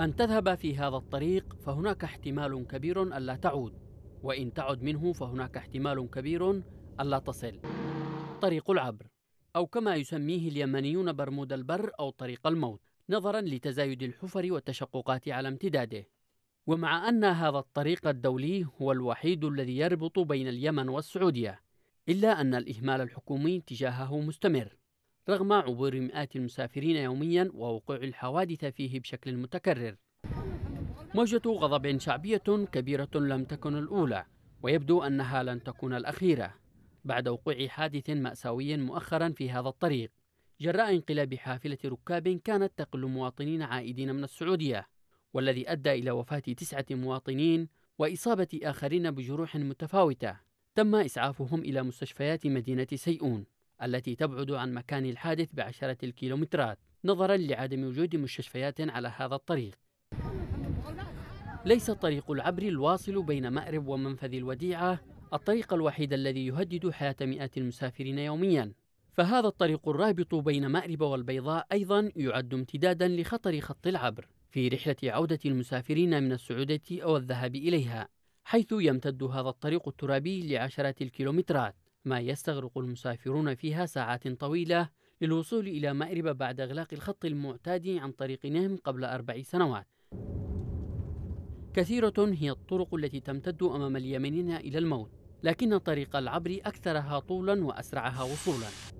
أن تذهب في هذا الطريق فهناك احتمال كبير ألا تعود وإن تعد منه فهناك احتمال كبير ألا تصل طريق العبر أو كما يسميه اليمنيون برمود البر أو طريق الموت نظرا لتزايد الحفر والتشققات على امتداده ومع أن هذا الطريق الدولي هو الوحيد الذي يربط بين اليمن والسعودية إلا أن الإهمال الحكومي تجاهه مستمر رغم عبور مئات المسافرين يوميا ووقوع الحوادث فيه بشكل متكرر موجة غضب شعبية كبيرة لم تكن الأولى ويبدو أنها لن تكون الأخيرة بعد وقوع حادث مأساوي مؤخرا في هذا الطريق جراء انقلاب حافلة ركاب كانت تقل مواطنين عائدين من السعودية والذي أدى إلى وفاة تسعة مواطنين وإصابة آخرين بجروح متفاوتة تم إسعافهم إلى مستشفيات مدينة سيئون التي تبعد عن مكان الحادث بعشرة الكيلومترات نظرا لعدم وجود مستشفيات على هذا الطريق ليس طريق العبر الواصل بين مأرب ومنفذ الوديعة الطريق الوحيد الذي يهدد حياة مئات المسافرين يوميا فهذا الطريق الرابط بين مأرب والبيضاء أيضا يعد امتدادا لخطر خط العبر في رحلة عودة المسافرين من السعودة أو الذهاب إليها حيث يمتد هذا الطريق الترابي لعشرات الكيلومترات ما يستغرق المسافرون فيها ساعات طويلة للوصول إلى مأرب بعد إغلاق الخط المعتاد عن طريق نهم قبل أربع سنوات كثيرة هي الطرق التي تمتد أمام اليمنين إلى الموت لكن طريق العبر أكثرها طولا وأسرعها وصولا